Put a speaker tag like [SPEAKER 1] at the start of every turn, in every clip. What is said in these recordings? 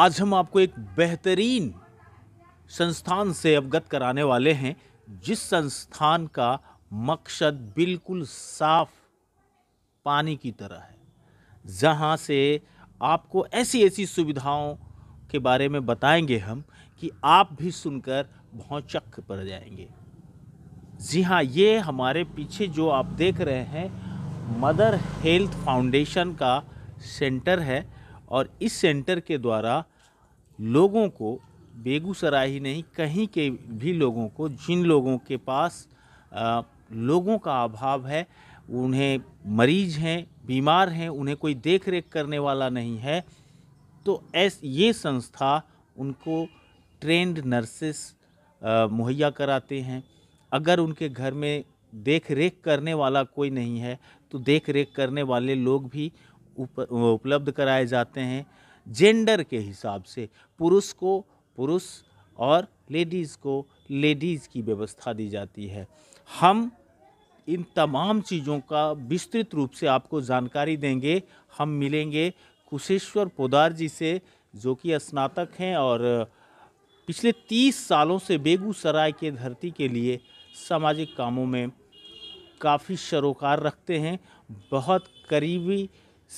[SPEAKER 1] आज हम आपको एक बेहतरीन संस्थान से अवगत कराने वाले हैं जिस संस्थान का मकसद बिल्कुल साफ पानी की तरह है जहां से आपको ऐसी ऐसी सुविधाओं के बारे में बताएंगे हम कि आप भी सुनकर भौचक पड़ जाएंगे जी हाँ ये हमारे पीछे जो आप देख रहे हैं मदर हेल्थ फाउंडेशन का सेंटर है और इस सेंटर के द्वारा लोगों को बेगूसराय ही नहीं कहीं के भी लोगों को जिन लोगों के पास आ, लोगों का अभाव है उन्हें मरीज हैं बीमार हैं उन्हें कोई देख रेख करने वाला नहीं है तो ऐस ये संस्था उनको ट्रेंड नर्सेस मुहैया कराते हैं अगर उनके घर में देख रेख करने वाला कोई नहीं है तो देख रेख करने वाले लोग भी उपलब्ध कराए जाते हैं जेंडर के हिसाब से पुरुष को पुरुष और लेडीज़ को लेडीज़ की व्यवस्था दी जाती है हम इन तमाम चीज़ों का विस्तृत रूप से आपको जानकारी देंगे हम मिलेंगे कुशेश्वर पोदार जी से जो कि स्नातक हैं और पिछले तीस सालों से बेगूसराय के धरती के लिए सामाजिक कामों में काफ़ी सरोकार रखते हैं बहुत करीबी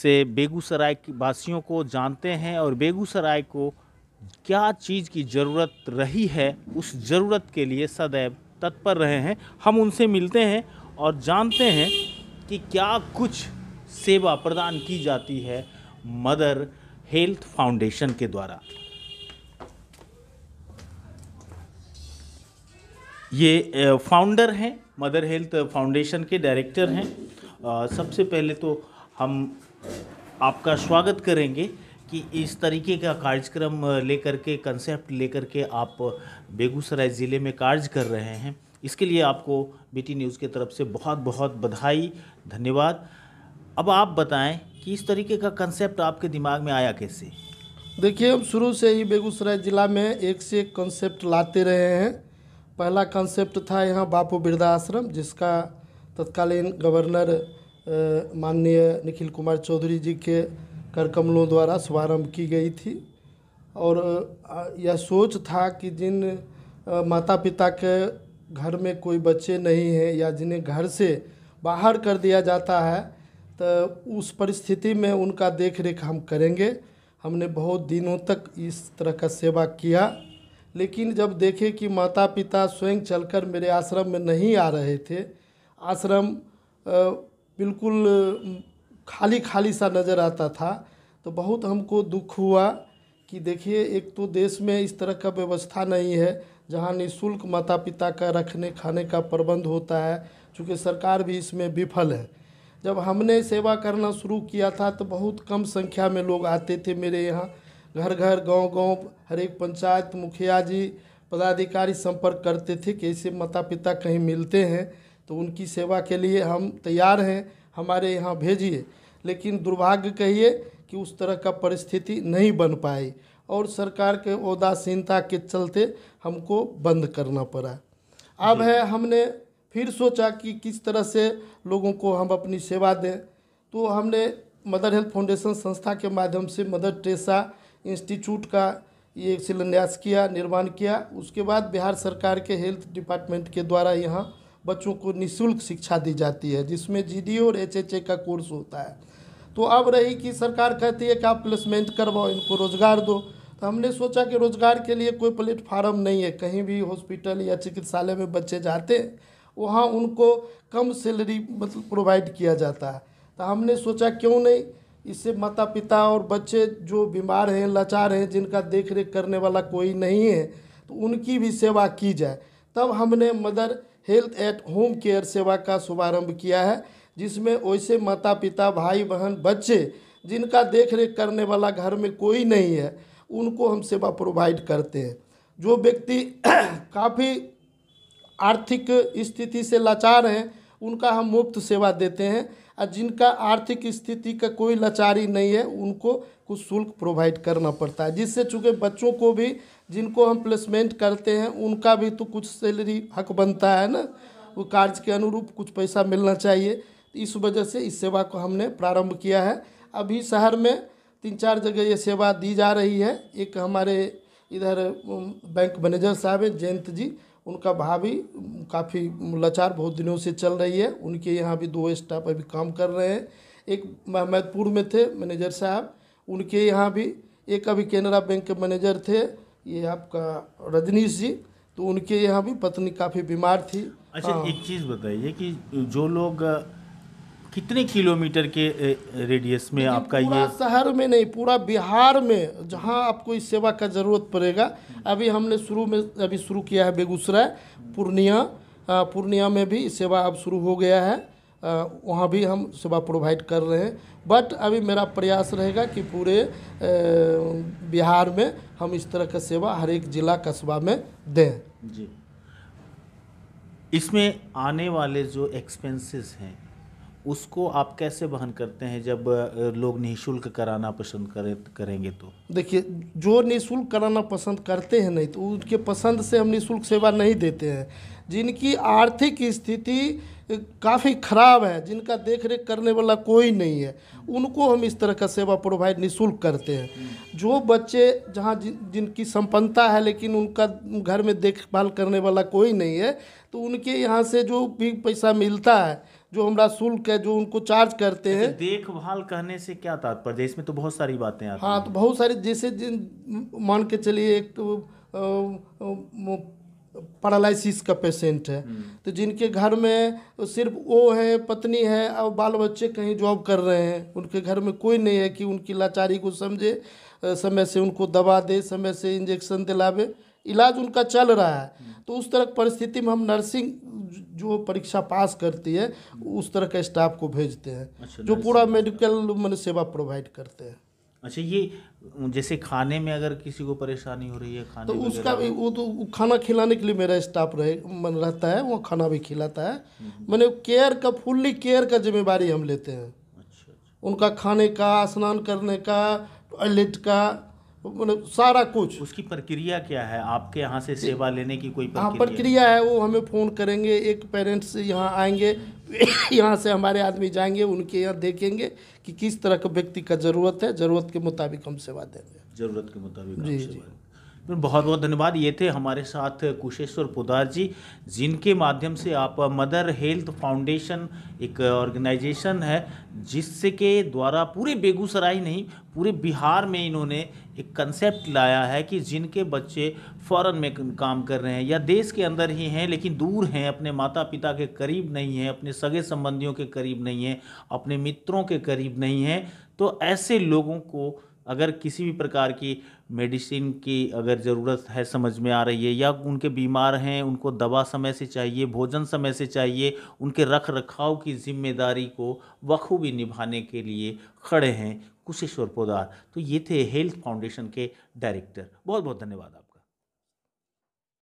[SPEAKER 1] से बेगूसराय के वासियों को जानते हैं और बेगूसराय को क्या चीज़ की ज़रूरत रही है उस ज़रूरत के लिए सदैव तत्पर रहे हैं हम उनसे मिलते हैं और जानते हैं कि क्या कुछ सेवा प्रदान की जाती है मदर हेल्थ फाउंडेशन के द्वारा ये फाउंडर हैं मदर हेल्थ फाउंडेशन के डायरेक्टर हैं सबसे पहले तो हम आपका स्वागत करेंगे कि इस तरीके का कार्यक्रम लेकर के कंसेप्ट लेकर के आप बेगूसराय ज़िले में कार्य कर रहे हैं इसके लिए आपको बीटी न्यूज़ की तरफ से बहुत बहुत बधाई धन्यवाद अब आप बताएं कि इस तरीके का कंसेप्ट आपके दिमाग में आया कैसे देखिए हम शुरू से ही बेगूसराय ज़िला में एक से एक कंसेप्ट लाते रहे हैं
[SPEAKER 2] पहला कंसेप्ट था यहाँ बापू वृद्धाश्रम जिसका तत्कालीन गवर्नर माननीय निखिल कुमार चौधरी जी के कर कमलों द्वारा शुभारम्भ की गई थी और यह सोच था कि जिन माता पिता के घर में कोई बच्चे नहीं हैं या जिन्हें घर से बाहर कर दिया जाता है तो उस परिस्थिति में उनका देख रेख हम करेंगे हमने बहुत दिनों तक इस तरह का सेवा किया लेकिन जब देखे कि माता पिता स्वयं चलकर मेरे आश्रम में नहीं आ रहे थे आश्रम बिल्कुल खाली खाली सा नज़र आता था तो बहुत हमको दुख हुआ कि देखिए एक तो देश में इस तरह का व्यवस्था नहीं है जहाँ निःशुल्क माता पिता का रखने खाने का प्रबंध होता है चूँकि सरकार भी इसमें विफल है जब हमने सेवा करना शुरू किया था तो बहुत कम संख्या में लोग आते थे मेरे यहाँ घर घर गांव गांव हर एक पंचायत मुखिया जी पदाधिकारी संपर्क करते थे कि ऐसे माता पिता कहीं मिलते हैं तो उनकी सेवा के लिए हम तैयार हैं हमारे यहाँ भेजिए लेकिन दुर्भाग्य कहिए कि उस तरह का परिस्थिति नहीं बन पाई और सरकार के उदासीनता के चलते हमको बंद करना पड़ा अब है हमने फिर सोचा कि किस तरह से लोगों को हम अपनी सेवा दें तो हमने मदर हेल्थ फाउंडेशन संस्था के माध्यम से मदर टेसा इंस्टीट्यूट का ये शिलान्यास किया निर्माण किया उसके बाद बिहार सरकार के हेल्थ डिपार्टमेंट के द्वारा यहाँ बच्चों को निःशुल्क शिक्षा दी जाती है जिसमें जी और एच का कोर्स होता है तो अब रही कि सरकार कहती है कि आप प्लेसमेंट करवाओ इनको रोज़गार दो तो हमने सोचा कि रोज़गार के लिए कोई प्लेटफार्म नहीं है कहीं भी हॉस्पिटल या चिकित्सालय में बच्चे जाते हैं वहाँ उनको कम सैलरी मतलब प्रोवाइड किया जाता है तो हमने सोचा क्यों नहीं इससे माता पिता और बच्चे जो बीमार हैं लाचार हैं जिनका देख रेख करने वाला कोई नहीं है तो उनकी भी सेवा की जाए तब हमने Mother Health at home care सेवा का शुभारंभ किया है जिसमें वैसे माता पिता भाई बहन बच्चे जिनका देख रेख करने वाला घर में कोई नहीं है उनको हम सेवा प्रोवाइड करते हैं जो व्यक्ति काफ़ी आर्थिक स्थिति से लाचार हैं उनका हम मुफ्त सेवा देते हैं जिनका आर्थिक स्थिति का कोई लाचारी नहीं है उनको कुछ शुल्क प्रोवाइड करना पड़ता है जिससे चूँकि बच्चों को भी जिनको हम प्लेसमेंट करते हैं उनका भी तो कुछ सैलरी हक बनता है ना वो कार्य के अनुरूप कुछ पैसा मिलना चाहिए इस वजह से इस सेवा को हमने प्रारंभ किया है अभी शहर में तीन चार जगह ये सेवा दी जा रही है एक हमारे इधर बैंक मैनेजर साहब हैं जयंत जी उनका भाभी काफ़ी लाचार बहुत दिनों से चल रही है उनके यहाँ भी दो स्टाफ अभी काम कर रहे हैं एक महमदपुर में थे मैनेजर साहब उनके यहाँ भी एक अभी केनरा बैंक के मैनेजर थे ये आपका रजनीश जी तो उनके यहाँ भी पत्नी काफ़ी बीमार थी अच्छा हाँ। एक
[SPEAKER 1] चीज़ बताइए कि जो लोग कितने किलोमीटर के रेडियस में आपका ये
[SPEAKER 2] शहर में नहीं पूरा बिहार में जहाँ आपको इस सेवा का ज़रूरत पड़ेगा अभी हमने शुरू में अभी शुरू किया है बेगूसराय पूर्णिया पूर्णिया में भी सेवा अब शुरू हो गया है वहाँ भी हम सेवा प्रोवाइड कर रहे हैं बट अभी मेरा प्रयास रहेगा कि पूरे बिहार में हम इस तरह का सेवा हर एक जिला कस्बा में दें
[SPEAKER 1] जी इसमें आने वाले जो एक्सपेंसेस हैं उसको आप कैसे वहन करते हैं जब लोग निःशुल्क कराना पसंद करें करेंगे तो
[SPEAKER 2] देखिए जो निःशुल्क कराना पसंद करते हैं नहीं तो उनके पसंद से हम निःशुल्क सेवा नहीं देते हैं जिनकी आर्थिक स्थिति काफ़ी ख़राब है जिनका देख रेख करने वाला कोई नहीं है उनको हम इस तरह का सेवा प्रोवाइड निःशुल्क करते हैं जो बच्चे जहाँ जिन, जिनकी संपन्नता है लेकिन उनका घर में देखभाल करने वाला कोई नहीं है तो उनके यहाँ से जो भी पैसा मिलता है जो हमारा शुल्क है जो
[SPEAKER 1] उनको चार्ज करते अच्छा, हैं देखभाल कहने से क्या तात्पर्य इसमें तो बहुत सारी बातें आती
[SPEAKER 2] हाँ तो बहुत सारी जैसे जिन मान के चलिए एक पैरालिसिस का पेशेंट है हम्म। तो जिनके घर में सिर्फ वो है पत्नी है और बाल बच्चे कहीं जॉब कर रहे हैं उनके घर में कोई नहीं है कि उनकी लाचारी को समझे समय से उनको दवा दे समय से इंजेक्शन दिलावे इलाज उनका चल रहा है तो उस तरह परिस्थिति में हम नर्सिंग जो परीक्षा पास करती है उस तरह का स्टाफ को भेजते हैं अच्छा, जो पूरा मेडिकल मैंने सेवा प्रोवाइड
[SPEAKER 1] करते हैं अच्छा ये जैसे खाने में अगर किसी को परेशानी हो रही है खाने तो उसका भी वो
[SPEAKER 2] तो खाना खिलाने के लिए मेरा स्टाफ रहे मन रहता है वो खाना भी खिलाता है मैंने केयर का फुल्ली केयर का जिम्मेवारी हम लेते हैं अच्छा, अच्छा। उनका खाने का स्नान करने का टॉयलेट का
[SPEAKER 1] सारा कुछ उसकी प्रक्रिया क्या है आपके यहाँ से सेवा लेने की कोई हाँ, प्रक्रिया हाँ प्रक्रिया
[SPEAKER 2] है वो हमें फ़ोन करेंगे एक पेरेंट्स यहाँ आएंगे यहाँ से हमारे आदमी जाएंगे उनके यहाँ देखेंगे कि किस तरह का व्यक्ति का ज़रूरत है ज़रूरत के मुताबिक हम सेवा देंगे
[SPEAKER 1] ज़रूरत के मुताबिक जी जी बहुत बहुत धन्यवाद ये थे हमारे साथ कुशेश्वर पुदार जी जिनके माध्यम से आप मदर हेल्थ फाउंडेशन एक ऑर्गेनाइजेशन है जिसके द्वारा पूरे बेगूसराय नहीं पूरे बिहार में इन्होंने एक कंसेप्ट लाया है कि जिनके बच्चे फ़ॉरन में काम कर रहे हैं या देश के अंदर ही हैं लेकिन दूर हैं अपने माता पिता के करीब नहीं हैं अपने सगे संबंधियों के करीब नहीं हैं अपने मित्रों के करीब नहीं हैं तो ऐसे लोगों को अगर किसी भी प्रकार की मेडिसिन की अगर ज़रूरत है समझ में आ रही है या उनके बीमार हैं उनको दवा समय से चाहिए भोजन समय से चाहिए उनके रख रखाव की जिम्मेदारी को बखूबी निभाने के लिए खड़े हैं कुशेश्वर पोदार तो ये थे हेल्थ फाउंडेशन के डायरेक्टर बहुत बहुत धन्यवाद